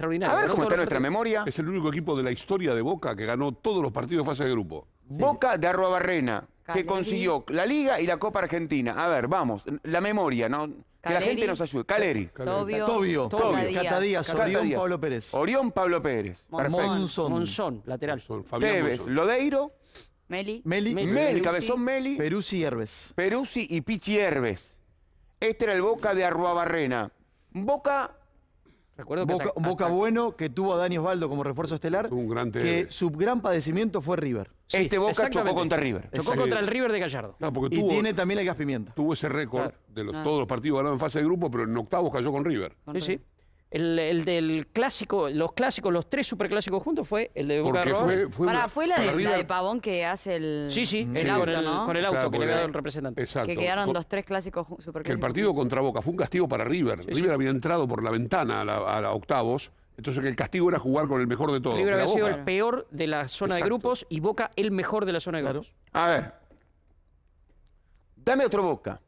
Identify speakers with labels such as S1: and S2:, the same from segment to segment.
S1: A
S2: ver cómo está nuestra memoria.
S1: Es el único equipo de la historia de Boca que ganó todos los partidos de fase de grupo. Boca de Arruabarrena, que consiguió la Liga y la Copa Argentina. A ver, vamos, la memoria, ¿no? Que la gente nos ayude. Caleri. Tobio. Tobio. Catadías. Orión Pablo Pérez. Orión Pablo Pérez. Monzón. Monzón, lateral. Tevez. Lodeiro.
S3: Meli. Meli. Cabezón Meli.
S1: Peruzzi y Herves. Peruzzi y Pichi Herves. Este era el Boca de Arruabarrena.
S4: Boca
S3: Boca,
S4: bueno que tuvo a Dani Osvaldo como refuerzo estelar, que su gran padecimiento fue River. este Boca chocó contra River. Chocó contra el River de
S2: Gallardo. y tiene
S4: también a gas pimienta. Tuvo ese récord
S5: de ah. todos los partidos ganados en fase de grupo, pero en octavos cayó con River. sí,
S2: sí. El, del clásico, los clásicos, los tres superclásicos juntos fue el de Boca fue, fue, la, de,
S3: Pavón que hace el, sí, sí, mm. con el,
S2: auto que le había dado el representante. Exacto. Que quedaron dos
S3: tres clásicos superclásicos. Que el
S5: partido contra Boca fue un castigo para River. River había entrado por la ventana a, la, octavos. Entonces que el castigo era jugar con el mejor de todos. River había sido el
S2: peor de la zona de grupos y Boca el mejor de la zona de grupos. A ver. Dame otro Boca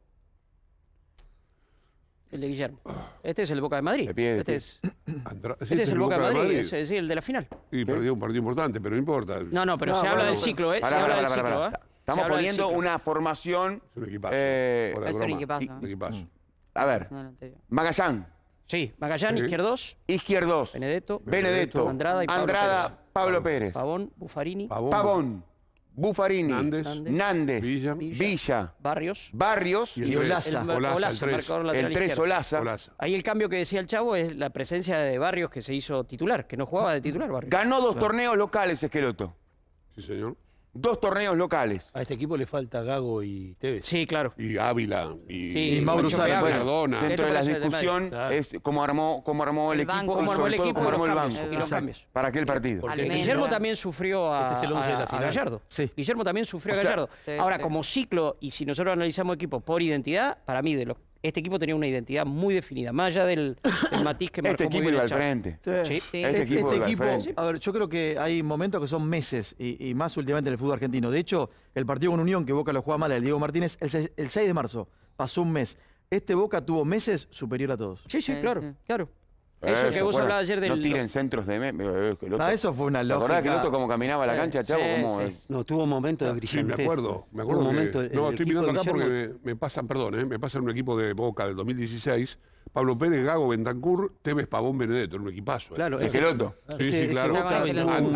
S2: el de Guillermo. Este es el Boca de Madrid. Este, este, este es, el Boca, de Madrid, Es, el de la final. Y perdió
S5: un partido importante, pero no importa. No, no, pero se, habla del
S2: ciclo, ¿eh?
S1: se habla del ciclo, ¿eh? Estamos poniendo una formación.
S5: Es un equipazo. Eh, es un equipazo.
S1: ¿eh? Mm. A ver, Magallán. Sí, Magallán, Izquierdos. Izquierdos. Benedetto. Benedetto. Andrada y Pablo Pérez. Pavón, Buffarini. Pavón. Bufarini, Nández, Villa, Barrios, Barrios y, Olaza. El,
S2: Ahí el cambio que decía el chavo es la presencia de Barrios que se hizo titular, que no jugaba de titular Barrios. Ganó dos torneos
S1: locales, Esqueloto. Sí, señor dos torneos locales. A este equipo le falta Gago y Tevez. Sí, claro. Y Ávila y, Mauro Bueno, Dentro de la discusión es cómo armó, cómo armó el, equipo cómo armó el equipo armó el banco. y los cambios. Para aquel partido. Guillermo también
S2: sufrió a, Gallardo. Guillermo también sufrió a Gallardo. Ahora, como ciclo, y si nosotros analizamos equipo por identidad, para mí de los este equipo tenía una identidad muy definida, más allá del, matiz que marcó este, este, este equipo iba al frente. Sí. Este, equipo,
S4: a ver, yo creo que hay momentos que son meses, eh, y, más últimamente en el fútbol argentino. De hecho, el partido con Unión, que Boca lo juega mal, el Diego Martínez, el el 6 de marzo, pasó un mes. Este Boca tuvo meses superior a todos. Sí, sí, claro,
S2: claro. Eso, que vos hablabas ayer del. No
S4: tiren
S5: centros de.
S1: Ah, eso fue una locura. ¿Te que el otro como caminaba a la cancha, Chavo?
S4: No, tuvo un momento de brillantez. Ah, sí, me acuerdo. Me acuerdo. no, estoy mirando acá porque
S5: me, pasa pasan, perdón, eh, me pasan un equipo de Boca del 2016. Pablo Pérez, Gago, Bentancur, Tevez, Pavón, Benedetto, un equipazo. Eh. Claro,
S4: el otro Sí, sí, claro.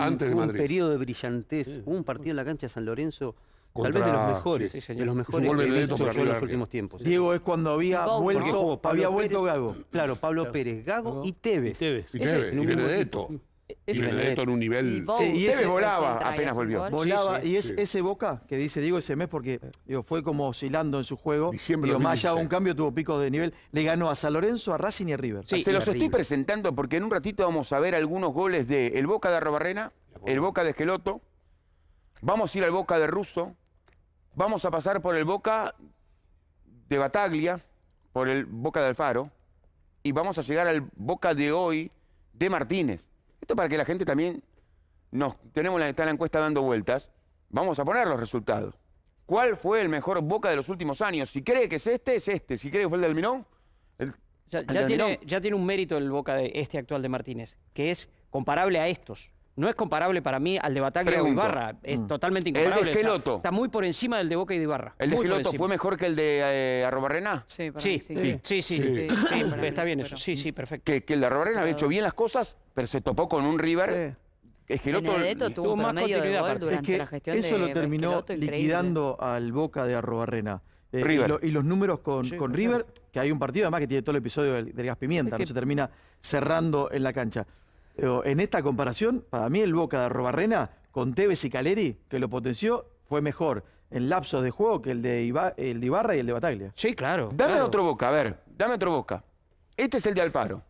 S4: Antes de Madrid. Un periodo de brillantez. Hubo Un partido en la cancha de San Lorenzo Tal vez de los mejores, de los mejores de en los últimos tiempos. Diego es cuando había vuelto, había vuelto Gago. Claro, Pablo Pérez, Gago
S6: y Tevez. Y Tevez. Y, Tevez. y
S2: Benedetto. Y Benedetto en un nivel. Y, volaba, apenas volvió. Volaba, y es
S4: ese Boca que dice Diego ese mes, porque fue como oscilando en su juego. y más allá un cambio, tuvo pico de nivel. Le ganó a San Lorenzo, a Racing y a River. Se los estoy
S1: presentando porque en un ratito vamos a ver algunos goles de el Boca de Arrobarrena, el Boca de Esqueloto. Vamos a ir al Boca de Russo, Vamos a pasar por el Boca de Bataglia, por el Boca de Alfaro, y vamos a llegar al Boca de hoy de Martínez. Esto para que la gente también nos tenemos la, está la encuesta dando vueltas. Vamos a poner los resultados. ¿Cuál fue el mejor Boca de los últimos años? Si cree que es este, es este. Si cree que fue el del Minón, el, ya, tiene,
S2: ya, tiene, un mérito el Boca de este actual de Martínez, que es comparable a estos no es comparable para mí al de Bataglia o Ibarra. Es mm. totalmente incomparable. El de está, muy por encima del de Boca y de Ibarra. ¿El de Esqueloto fue mejor que el de eh, Arrobarrena? Sí, sí.
S1: Sí. sí,
S2: está bien eso. Sí, sí, perfecto.
S1: Que, el de Arrobarrena había hecho bien las cosas,
S4: pero se topó con un River. Esqueloto tuvo, tuvo más continuidad de durante que la gestión Eso lo terminó liquidando al Boca de Arrobarrena. Eh, y, los números con, River, que hay un partido además que tiene todo el episodio del, gas pimienta, que... se termina cerrando en la cancha. Eh, en esta comparación, para mí el Boca de Arrobarrena, con Tevez y Caleri, que lo potenció, fue mejor en lapsos de juego que el de, el de Ibarra y el de Bataglia. Sí, claro. Dame otro Boca, a ver, dame otro Boca. Este es el de Alfaro.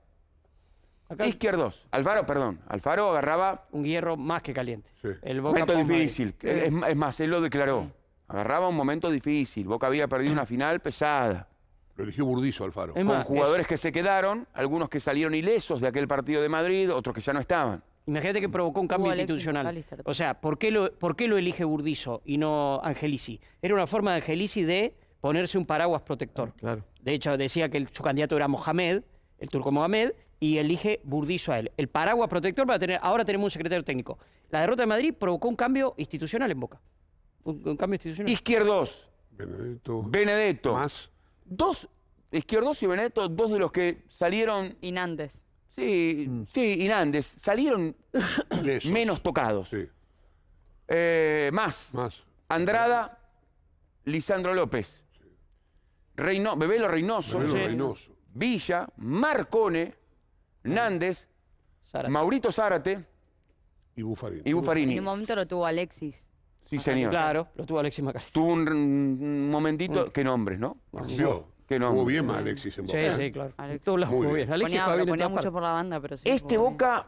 S4: Acá. Izquierdos.
S1: Alfaro, perdón. Alfaro
S2: agarraba... Un hierro más que caliente. Sí. El Boca momento difícil. Es,
S1: más, él lo declaró. Agarraba un momento difícil. Boca había perdido una final pesada. Lo eligió Burdizo Alfaro. con jugadores que se quedaron, algunos que salieron ilesos de aquel partido de Madrid, otros que ya no estaban.
S2: Imagínate que provocó un cambio institucional. o sea, ¿por qué, lo, ¿por qué lo elige Burdizo y no Angelici? Era una forma de Angelici de ponerse un paraguas protector. Ah, de hecho, decía que su candidato era Mohamed, el turco Mohamed, y elige Burdizo a él. El paraguas protector para tener. Ahora tenemos un secretario técnico. La derrota de Madrid provocó un cambio institucional en Boca. Un, cambio institucional. Izquierdos. Benedetto. Benedetto. Más. Dos,
S1: Izquierdos y Benedetto, dos de los que salieron...
S3: Inandes.
S1: Sí, mm. sí, Inandes. Salieron menos tocados. Eh, más. Andrada, Lisandro López. Bebelo Reynoso. Bebelo Villa, Marcone, Nández, Maurito Zárate. Y Bufarini. Y En un
S3: momento lo tuvo Alexis.
S1: Sí, señor. Claro,
S2: lo tuvo Alexis Macar.
S1: Tuvo un, momentito, mm. qué nombres, ¿no? Rompió. Qué nombres. Jugó bien Alexis en Boca. Sí, sí, claro.
S3: todos los jugó bien. Alexis ponía, ponía mucho por
S2: la banda, pero sí. Este Boca,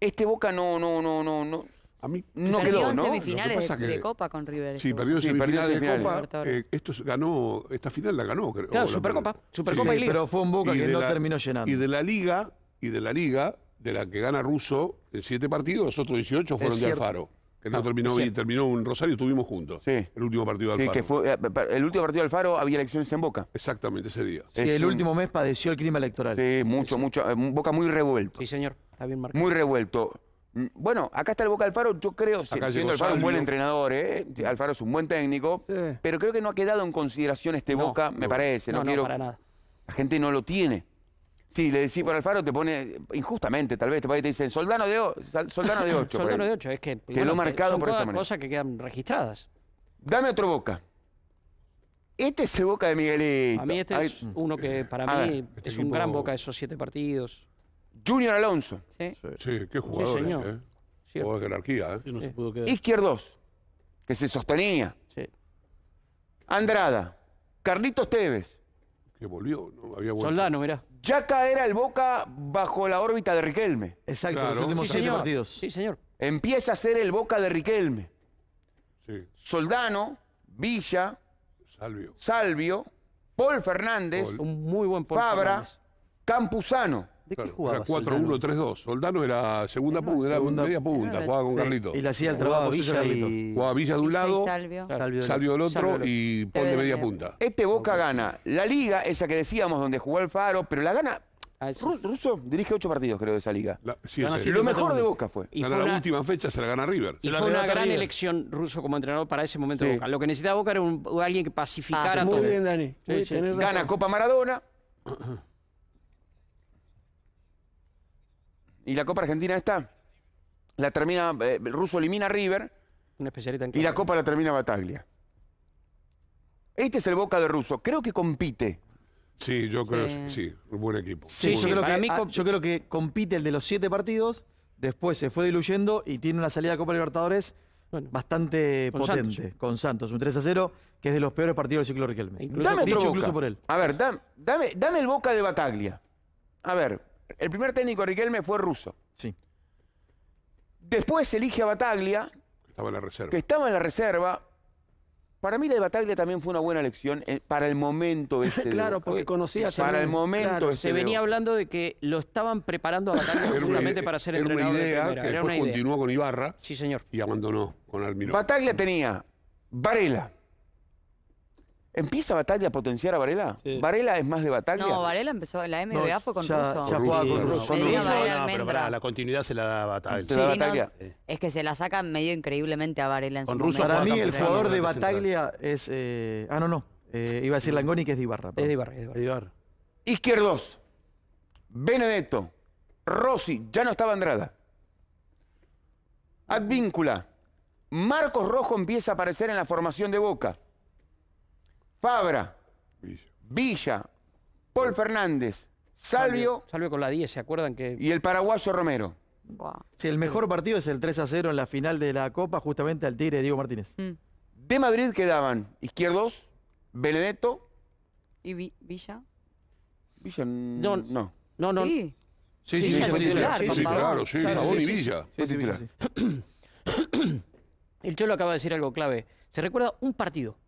S3: este
S1: Boca no, no, no, no, no. A mí no quedó, en semifinales
S3: de, Copa con River. Sí, perdió en sí, semifinales de Copa. Eh,
S5: esto ganó, esta final la ganó, creo. Claro, Supercopa. Supercopa y Liga. Pero fue un Boca y que no terminó llenando. Y de la Liga, y de la Liga, de la que gana Russo, en siete partidos, los otros 18 fueron de Alfaro que ah, terminó, y terminó en Rosario, estuvimos juntos. El último partido de Alfaro. Eh, el último partido de Alfaro había elecciones en Boca. Exactamente, ese día. Sí, el último
S1: mes padeció el clima electoral. Sí, mucho, mucho. Eh, Boca muy revuelto. Sí, señor, está bien marcado. Muy revuelto. Mm, bueno, acá está el Boca Alfaro, yo creo, acá siendo un buen entrenador, ¿eh? Alfaro es un buen técnico, pero creo que no ha quedado en consideración este Boca, me parece, no, para nada. La gente no lo tiene. Sí, le decís por Alfaro, te pone injustamente, tal vez, te dicen soldano de, dicen, soldano de 8. soldano de
S2: 8, es que. lo marcado por esa manera. cosas que quedan registradas. Dame otro boca. Este es el boca de Miguelito. A mí este es uno que para mí este es un gran boca de esos siete partidos. Junior Alonso.
S1: Sí, sí qué jugador. Sí, ¿eh? Jugador de jerarquía. ¿eh? no se pudo quedar.
S2: Izquierdos,
S1: que se sostenía. Sí. Andrada, Carlitos Tevez, volvió, ¿no? Había
S2: Soldano, mirá.
S1: Ya caerá el Boca bajo la órbita de Riquelme. Exacto, los últimos Sí, partidos. Sí, señor. Empieza a ser el Boca de Riquelme. Soldano, Villa, Salvio. Paul Fernández, Un muy buen Fabra,
S5: Campuzano. ¿De qué jugaba? Era 4-1-3-2. Soldano era segunda punta, era media punta, jugaba con Carlito. y le hacía el trabajo Villa Jugaba Villa de un lado, Salvio. Salvio, del otro y pone media punta. Este Boca gana la
S1: liga, esa que decíamos donde jugó el Faro, pero la gana ah, Russo dirige 8 partidos, creo, de esa liga.
S2: Este, lo mejor de Boca fue. Y la última
S5: fecha se la gana River. Y, fue una gran
S2: elección ruso como entrenador para ese momento de Boca. Lo que necesitaba Boca era alguien que pacificara ah, muy todo. bien, Dani. Gana
S1: Copa Maradona. y la Copa Argentina esta la termina, eh, el ruso elimina a River. Un especialista en y la Copa la termina Bataglia. Este es el Boca de Russo. Creo que compite.
S5: Sí, yo creo, sí, un buen equipo. Sí, yo, creo que, ah,
S4: creo que compite el de los siete partidos, después se fue diluyendo y tiene una salida de Copa Libertadores bastante potente con Santos, un 3 a 0, que es de los peores partidos del ciclo Riquelme.
S1: A ver, dame, dame el Boca de Bataglia. A ver, el primer técnico Riquelme fue ruso. Sí. Después elige a Bataglia. Que estaba en la reserva. Que estaba en la reserva. Para mí la de Bataglia también fue una buena elección eh, para el momento este Claro, porque conocía... Para el momento este Se venía
S2: hablando de que lo estaban preparando a Bataglia para ser entrenador idea, de era continuó
S5: con Ibarra. Sí, señor. Y abandonó con Almirón.
S2: Bataglia
S1: tenía Varela, ¿Empieza Batalla a potenciar a Varela? ¿Varela es más de Batalla?
S6: No,
S3: Varela empezó, la MBA fue con
S6: Russo. Ya pero la continuidad se la da a Batalla.
S3: es que se la saca medio increíblemente a Varela en su momento.
S4: Para mí el jugador de Bataglia es... Eh, ah, no, no. Eh, iba a decir Langoni que es Ibarra.
S2: Es Izquierdos.
S4: Benedetto. Rossi.
S1: Ya no estaba Andrada. Advíncula. Marcos Rojo empieza a aparecer en la formación de Boca. Fabra,
S4: Villa, Paul Fernández,
S2: Salvio, Salvio. con la 10, ¿se acuerdan que.?
S1: Y el paraguayo
S4: Romero. Si el mejor partido es el 3 a 0 en la final de la Copa, justamente al Tigre de Diego Martínez. Mm. De Madrid quedaban Izquierdos, Benedetto.
S3: ¿Y Villa?
S1: Villa no. No, no. Sí. Sí, sí, sí,
S2: sí, claro, sí, El Cholo acaba de decir algo clave. Se recuerda un partido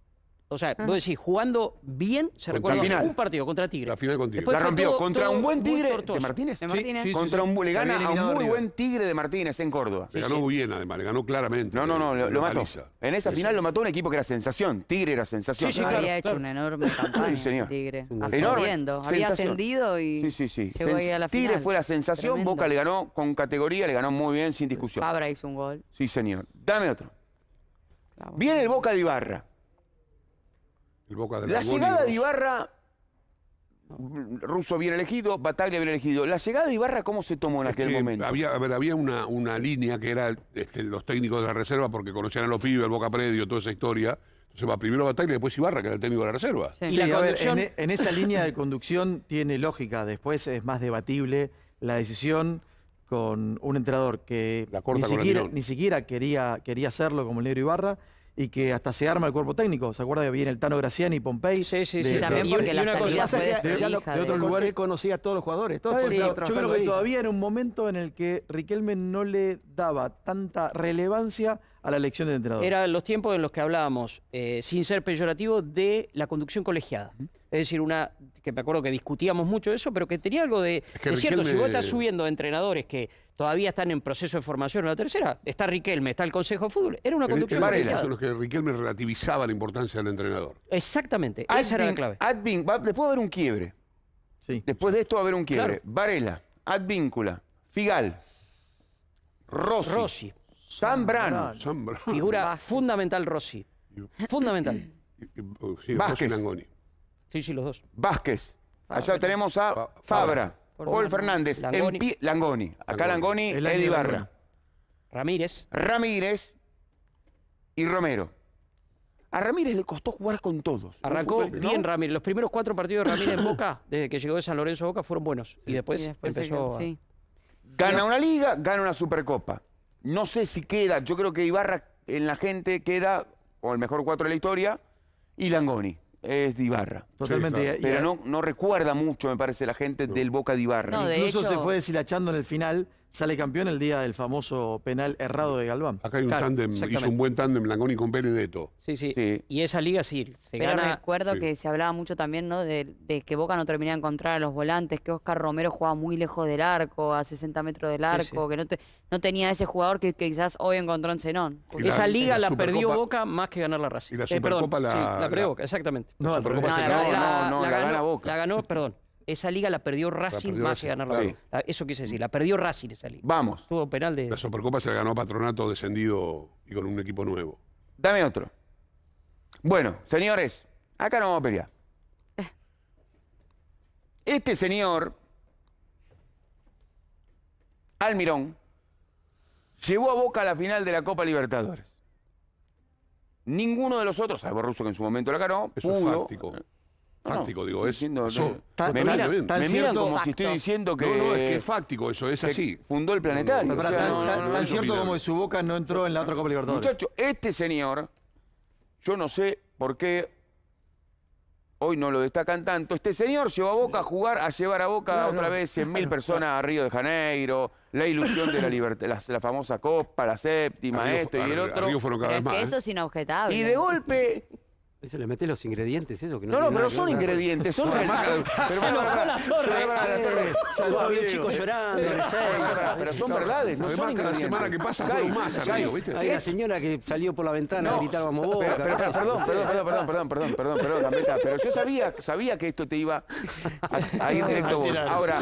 S2: o sea, vos decir, jugando bien, se recuerda un partido contra Tigre. La final con Tigre. la rompió contra un buen
S1: Tigre de Martínez. Sí, contra un, le gana a un muy buen Tigre de Martínez en Córdoba. Le ganó bien, además, le ganó claramente. No, no, no, lo, mató. En esa final lo mató un equipo que era sensación. Tigre era sensación. Sí, sí, claro, Había hecho
S3: una enorme campaña señor. Tigre.
S1: Enorme. Había ascendido y sí, sí, a la Tigre fue la sensación, Boca le ganó con categoría, le ganó muy bien, sin discusión. Fabra hizo un gol. Sí, señor. Dame otro. Viene el Boca de Ibarra la llegada de Ibarra, Russo bien elegido, Bataglia bien elegido. ¿La llegada de Ibarra cómo se tomó en aquel
S5: momento? Había, había una, línea que era este, los técnicos de la reserva, porque conocían a los pibes, el Boca Predio, toda esa historia. Entonces va primero Bataglia y después Ibarra, que era el técnico de la reserva. E, en,
S4: esa línea de conducción tiene lógica. Después es más debatible la decisión con un entrenador que ni, siquiera, quería, quería hacerlo como el negro Ibarra y que hasta se arma el cuerpo técnico. ¿Se acuerda que viene el Tano Graciani, Pompey? Sí, sí, sí. y también porque la salida de, de otros conocía a todos los jugadores. Todos yo creo que todavía en un momento en el que Riquelme no le daba tanta relevancia a la elección del entrenador. Eran
S2: los tiempos en los que hablábamos, eh, sin ser peyorativo, de la conducción colegiada. Es decir, una que me acuerdo que discutíamos mucho eso, pero que tenía algo de, es cierto. Si vos estás subiendo entrenadores que todavía están en proceso de formación en la tercera, está Riquelme, está el Consejo de Fútbol, era una conducción colegiada. Son
S1: los
S5: que Riquelme relativizaba la importancia del entrenador. Exactamente,
S1: esa era la clave.
S2: después va
S1: a haber un quiebre. Después de esto va a haber un quiebre. Varela, Advíncula, Figal, Rossi. Rossi.
S2: San Brano. Figura fundamental Rossi. Fundamental. Vázquez. Sí, sí, los dos.
S1: Vázquez. Allá tenemos a Fabra. Paul Fernández. Langoni. Langoni. Acá Langoni, Eddie Barra.
S2: Ramírez. Ramírez y Romero.
S1: A Ramírez le costó jugar con todos. Arrancó bien
S2: Ramírez. Los primeros cuatro partidos de Ramírez en Boca, desde que llegó de San Lorenzo a Boca, fueron buenos. Y, después empezó... Gana
S1: una liga, gana una supercopa. No sé si queda, yo creo que Ibarra en la gente queda, o el mejor cuatro de la historia, y Langoni. Es de Ibarra. Totalmente. Pero
S4: no, recuerda mucho, me parece, la gente del Boca de Ibarra. Incluso se fue deshilachando en el final sale campeón el día del famoso penal errado de Galván. Acá hay un tándem, hizo un buen tándem Langoni
S5: con Benedetto. Sí, sí, Y esa liga sí. Se Pero recuerdo que
S3: se hablaba mucho también ¿no? De, que Boca no terminaba de encontrar a los volantes, que Oscar Romero jugaba muy lejos del arco, a 60 metros del arco, que no, te, no tenía ese jugador que, quizás hoy encontró en Zenón. esa liga la, perdió
S2: Boca más que ganar la Racing. Eh, la perdió Boca, exactamente. No, la no, no, la ganó Boca. La ganó, perdón. Esa liga la perdió Racing más que que ganarla. Claro. Eso quise decir, mm. la perdió Racing esa liga.
S5: Vamos. Tuvo La Supercopa se la ganó Patronato descendido y con un equipo nuevo. Dame otro. Bueno, señores, acá no vamos a pelear. Eh.
S1: Este señor, Almirón, llevó a Boca a la final de la Copa Libertadores. Ninguno de los otros, salvo Russo que en su momento la ganó, pudo, Fáctico, digo, es. cierto, como si estoy diciendo que. No, es
S4: que es fáctico eso, es así. Fundó el planetario. tan, cierto como de su boca no entró en la otra Copa Libertadores.
S1: Muchachos, este señor, yo no sé por qué hoy no lo destacan tanto. Este señor llevó a Boca a jugar, a llevar a Boca otra vez 100.000 mil personas a Río de Janeiro, la ilusión de la, libertad, la, famosa Copa, la séptima, esto y el otro. eso
S3: es inobjetable. Y de golpe
S4: eso le metes los ingredientes, eso que no. No, no, pero son ingredientes, son
S3: Había un chico llorando,
S6: pero son verdades, no son ingredientes. La semana que pasa más, amigo, ¿viste? Hay una señora que salió por la ventana a gritar vamos vos. Perdón, perdón, perdón, perdón, perdón, perdón, perdón, pero yo sabía, sabía que esto te
S1: iba a ir directo vos. Ahora,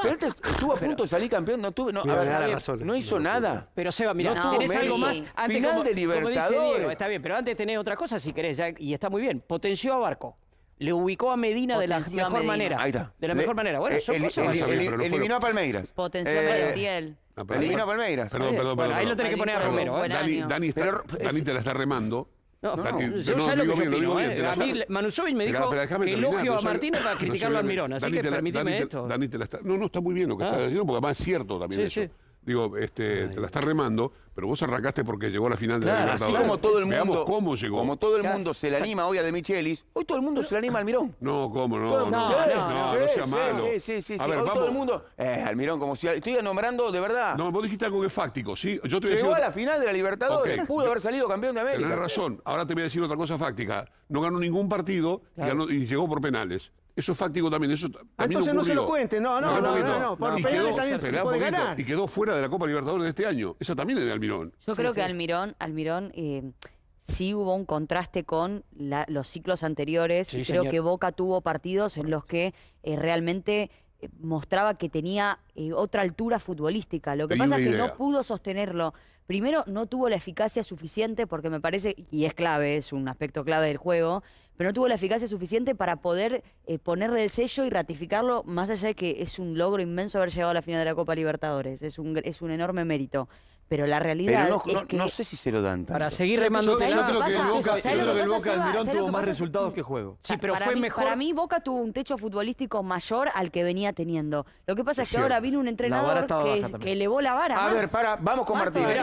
S1: pero antes estuvo a punto de salir campeón, no tuve,
S4: no, no
S1: hizo nada. Pero Seba, mira, tenés algo más antes Final de Libertadores. Está
S2: bien, pero antes tenés otra cosa si querés ya está muy bien, potenció a Barco. Le ubicó a Medina de la mejor manera. Ahí está. De la mejor manera. Bueno, eh, son el- cosas el- eliminó a Palmeiras. Potenció a eh, Merentiel. Eliminó a Palmeiras. Perdón, perdón, perdón. ahí lo tenés que poner a Romero, ¿eh? Dani,
S5: Dani, te la está remando. No, yo que me dijo que elogio a Martín para criticarlo al Mirón, así que permíteme esto. Dani te la está- no, no, está muy bien lo que ah. está diciendo, porque además es cierto también eso. Digo, este, te la está remando. Pero vos arrancaste porque llegó a la final de la Libertadores. Así como todo el mundo, Veamos cómo llegó. Como todo el
S1: mundo se le anima hoy a De Michelis, hoy todo el mundo se le anima a Almirón.
S5: No, cómo no.
S1: No, no, no, no, no, no sea sí, malo. Sí, sí, sí. todo el mundo. Eh, Almirón, como si. Estoy nombrando de
S5: verdad. No, vos dijiste algo que es fáctico, ¿sí? Yo llegó a, la final de la Libertadores.
S1: Pudo haber salido campeón de América. tienes razón.
S5: Ahora te voy a decir otra cosa fáctica. No ganó ningún partido y llegó por penales. Eso es fáctico también. Eso ah, también entonces no se lo cuente, no, no, no, no, por y quedó, se puede ganar. Y quedó fuera de la Copa Libertadores de este año. Esa también es de Almirón.
S3: Yo creo que Almirón, Almirón eh, sí hubo un contraste con la, los ciclos anteriores. creo que Boca tuvo partidos en los que eh, realmente eh, mostraba que tenía eh, otra altura futbolística. Lo que pasa es que no pudo sostenerlo. Primero, no tuvo la eficacia suficiente porque me parece, y es clave, es un aspecto clave del juego, pero no tuvo la eficacia suficiente para poder ponerle el sello y ratificarlo, más allá de que es un logro inmenso haber llegado a la final de la Copa Libertadores, es un, es un enorme mérito. Pero la realidad no, es que...
S1: no sé si se lo dan. Tanto.
S2: Para seguir remando... Yo, yo, creo que el Boca, el Boca tuvo más
S3: resultados que juego. Sí, pero para fue mí, mejor... Para mí Boca tuvo un techo futbolístico mayor al que venía teniendo. Lo que pasa es, que ahora vino un entrenador que, levó elevó la vara A ver, para, vamos con Martínez.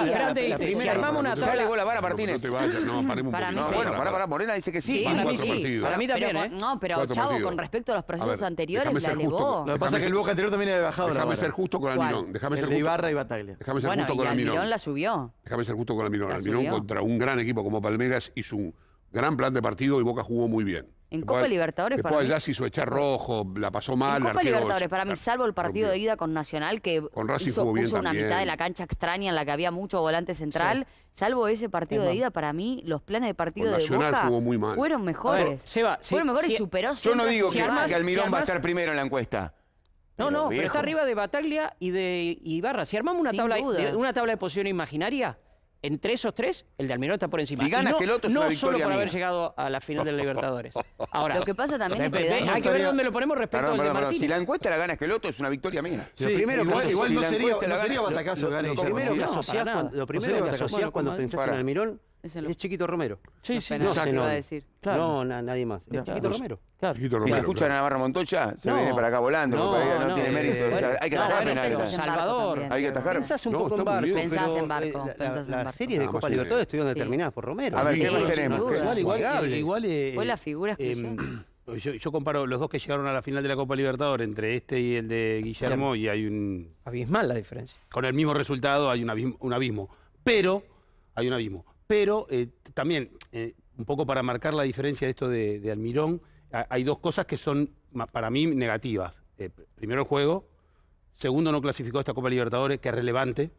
S3: si armamos una Ya elevó la vara Martínez. No te vayas,
S1: no, paremos Bueno, para, para, Morena dice
S4: que sí. Para mí también, ¿eh?
S3: No, pero Chavo, con respecto a los procesos anteriores, la Lo que pasa es que el
S4: Boca anterior también había bajado. Déjame ser justo con Almirón. Déjame El Ibarra y
S3: Bataglia. déjame ser justo con y Almirón Almirón. la subió.
S5: Déjame ser justo con Almirón. Almirón contra un gran equipo como Palmeiras hizo un gran plan de partido y Boca jugó muy bien. En Copa Libertadores para mí, hizo echar rojo, la pasó mal. En Copa Libertadores para mí,
S3: salvo el partido de ida con Nacional que puso una mitad de la cancha extraña en la que había mucho volante central. Salvo ese partido de ida, para mí los planes de partido de Boca fueron mejores. fueron mejores y superó. Yo no digo que,
S2: Almirón va a estar primero en la encuesta. No, no, pero está arriba de Bataglia y de Ibarra. Si armamos una tabla una tabla de posición imaginaria, entre esos tres, el de Almirón está por encima. Si gana no, otro es no solo por haber llegado a la final de Libertadores. Ahora, lo que pasa también es que hay que ver dónde lo ponemos respecto al de Martínez. si la
S1: encuesta la gana otro es una victoria mía. primero igual, no, sería, no sería
S2: batacazo lo, lo, lo primero que asociás cuando, cuando pensás en Almirón es, el...
S4: Chiquito Romero. Sí, no, sí, no, se iba a decir. No, nadie más. Es Chiquito Romero.
S5: Si
S1: te
S2: escuchan a
S4: Navarra
S1: Montoya, se viene para acá volando, no, porque no tiene eh, mérito. hay que atajar en Salvador. hay que
S3: atajar. Pensás un poco en barco. Pensás en barco. La, pensás en series de Copa Libertadores
S6: estuvieron determinadas por Romero. A ver, ¿qué más tenemos? Igual, igual. Eh, Fue las
S3: figuras que em,
S6: pues yo, yo, comparo los dos que llegaron a la final de la Copa Libertadores, entre este y el de Guillermo, y hay un...
S2: Abismal la diferencia.
S6: Con el mismo resultado hay un abismo, un abismo, pero hay un abismo pero eh, también, eh, un poco para marcar la diferencia de esto de, Almirón, hay dos cosas que son para mí negativas. Eh, primero el juego, segundo no clasificó a esta Copa Libertadores, que es relevante,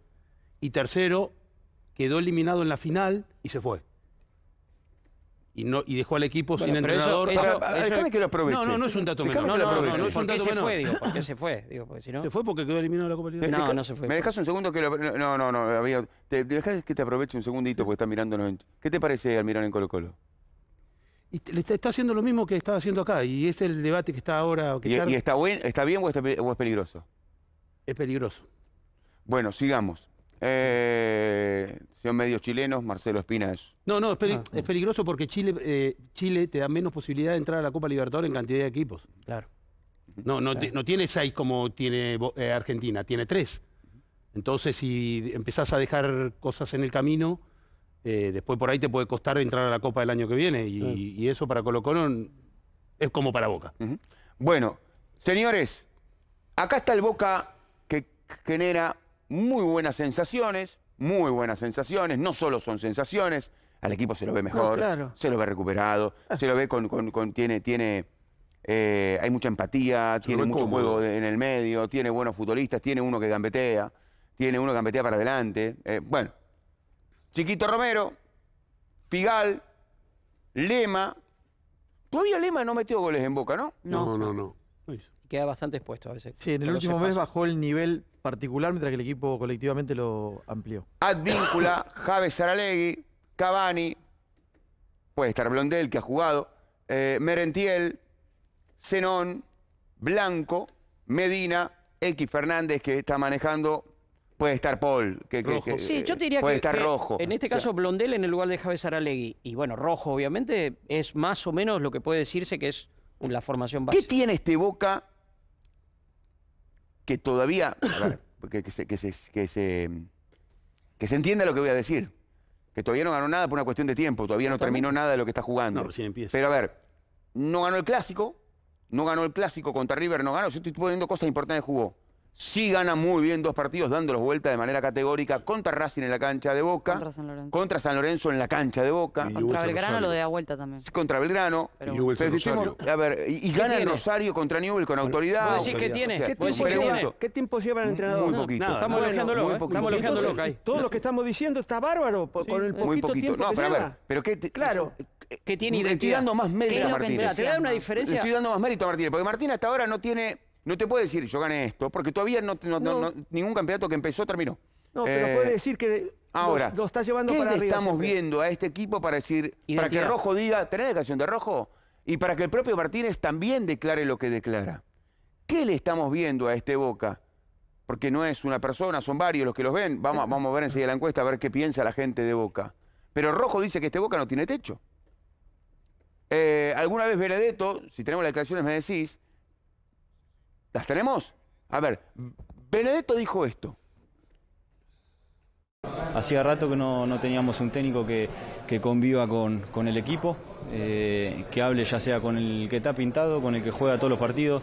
S6: y tercero, quedó eliminado en la final y se fue y, no, y dejó al equipo sin entrenador. Eso, para, que lo aproveche. No, no, no es un dato menor. No, no, no, no, es un dato Fue, ¿Por qué se fue? Digo, ¿Se fue porque quedó eliminado de la Copa Libertadores? No, no se fue. ¿Me dejas
S1: un segundo que lo.? No, no, no. te, dejas que te aproveche un segundito porque está mirándonos. ¿Qué te parece mirar en Colo-Colo?
S6: Y está, haciendo lo mismo que estaba haciendo acá. Y es el debate que está ahora. ¿Y, está, y
S1: está, bien o es peligroso? Es peligroso. Bueno, sigamos. Eh, son medios chilenos, Marcelo Espina es.
S6: No, no, es, ah, peligroso porque Chile, eh, Chile te da menos posibilidad de entrar a la Copa Libertadores en cantidad de equipos. Claro. No, no, no tiene seis como tiene eh, Argentina, tiene tres. Entonces, si empezás a dejar cosas en el camino, después por ahí te puede costar entrar a la Copa del año que viene. Y, eso para Colo Colo es como para Boca. Bueno, señores, acá está el Boca que genera
S1: muy buenas sensaciones, muy buenas sensaciones, no solo son sensaciones, al equipo se lo ve mejor, se lo ve recuperado, ah. se lo ve con, tiene, eh, hay mucha empatía, tiene mucho juego en el medio, tiene buenos futbolistas, tiene uno que gambetea, tiene uno que gambetea para adelante. Eh, bueno, Chiquito Romero, Figal, Lema. Todavía Lema no metió goles en Boca, ¿no? No,
S4: no, no. no.
S2: Queda bastante expuesto a veces.
S1: Sí, en el último mes
S4: bajó el nivel particular, mientras que el equipo colectivamente lo amplió.
S1: Advíncula, Javes Saralegui, Cavani, puede estar Blondel, que ha jugado, eh, Merentiel, Zenón, Blanco, Medina, X Fernández, que está manejando puede estar Paul. Que, yo puede estar rojo. En este caso,
S2: Blondel en el lugar de Javes Aralegui. Y bueno, rojo, obviamente, es más o menos lo que puede decirse que es la formación base. ¿Qué tiene este Boca
S1: que todavía, ver, que, se, que, se, que, se, entienda lo que voy a decir, que todavía no ganó nada por una cuestión de tiempo, todavía no terminó nada de lo que está jugando. No, recién empieza. Pero a ver, no ganó el clásico, no ganó el clásico contra River, no ganó, yo estoy poniendo cosas importantes jugó Sí gana muy bien dos partidos, dándolos vuelta de manera categórica contra Racing en la cancha de Boca. Contra San Lorenzo. Contra San Lorenzo en la cancha de Boca. contra Belgrano lo de a vuelta también. Contra Belgrano. y a ver, y, gana el Rosario contra Newell con autoridad. ¿Vos decís qué tiene? ¿Qué, tiempo ¿Qué, tiempo lleva el entrenador? ¿eh? Muy poquito. estamos elogiándolo. estamos Todo lo que estamos diciendo está bárbaro con el poquito, muy poquito. tiempo no, pero A ver, pero qué claro que tiene Estoy dando más mérito a Martínez. Te una diferencia. Estoy dando más mérito a Martínez, porque Martínez hasta ahora no tiene no te puede decir, yo gané esto, porque todavía no, ningún campeonato que empezó terminó. No, pero puede eh, decir que ahora, lo, está llevando ¿qué para arriba estamos viendo a este equipo para decir, para que Rojo diga, ¿tenés declaración de Rojo? Y para que el propio Martínez también declare lo que declara. ¿Qué le estamos viendo a este Boca? Porque no es una persona, son varios los que los ven. Vamos, vamos a ver enseguida la encuesta a ver qué piensa la gente de Boca. Pero Rojo dice que este Boca no tiene techo. Eh, alguna vez Benedetto, si tenemos las declaraciones me decís, ¿Las tenemos? A ver, Benedetto dijo esto.
S4: Hacía rato que no, teníamos un técnico que, conviva con, el equipo, eh, que hable ya sea con el que está pintado, con el que juega todos los partidos.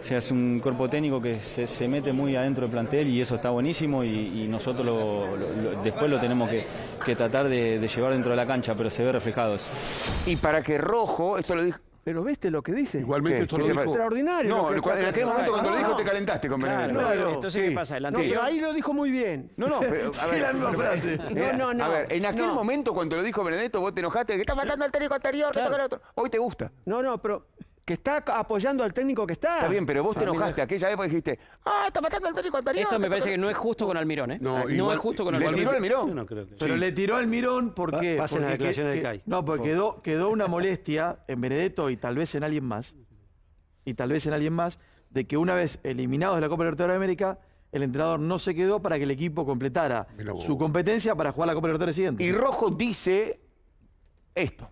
S4: O sea, es un cuerpo técnico que se, mete muy adentro del plantel y eso está buenísimo
S6: y, nosotros después lo tenemos que, tratar de, llevar dentro de la cancha, pero se ve reflejado eso. Y para que Rojo, esto lo dijo, pero
S1: viste lo que dice.
S6: Igualmente extraordinario. No, en aquel momento cuando lo dijo ah, te calentaste con Benedetto. Claro, Entonces, sí, ¿qué pasa? No, pero ahí
S1: lo dijo muy bien. No, no, pero. sí, la misma frase. Eh, no, no, no. A ver, en aquel momento cuando lo dijo Benedetto vos te enojaste que estás matando al técnico anterior, otro. Hoy te gusta. No, no, pero que está apoyando al técnico que está. Está bien, pero vos te enojaste. Aquella época dijiste, ah, está
S2: matando al técnico anterior. Esto me parece que no es justo con Almirón, ¿eh?
S6: No, es justo con Almirón. Le tiró Almirón. No creo que... Pero le tiró
S2: Almirón porque...
S6: Pasen las declaraciones de Kai. No, porque
S4: quedó, una molestia en Benedetto y tal vez en alguien más, y tal vez en alguien más, de que una vez eliminados de la Copa Libertadores de América, el entrenador no se quedó para que el equipo completara su competencia para jugar la Copa Libertadores siguiente. Y Rojo dice esto.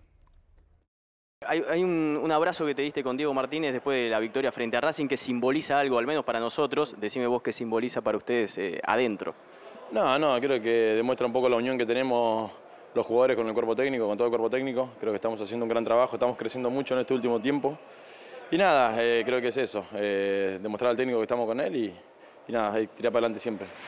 S4: Hay, un, abrazo que te diste con Diego Martínez después de la victoria frente a Racing que simboliza algo, al menos para nosotros. Decime vos qué simboliza para ustedes eh, adentro. No, no, creo que demuestra un poco la unión que tenemos los jugadores con el cuerpo técnico, con todo el cuerpo técnico. Creo que estamos haciendo un gran trabajo, estamos creciendo mucho en este último tiempo. Y nada, eh, creo que es eso, eh, demostrar al técnico que estamos con él y, y nada, tirar para adelante siempre.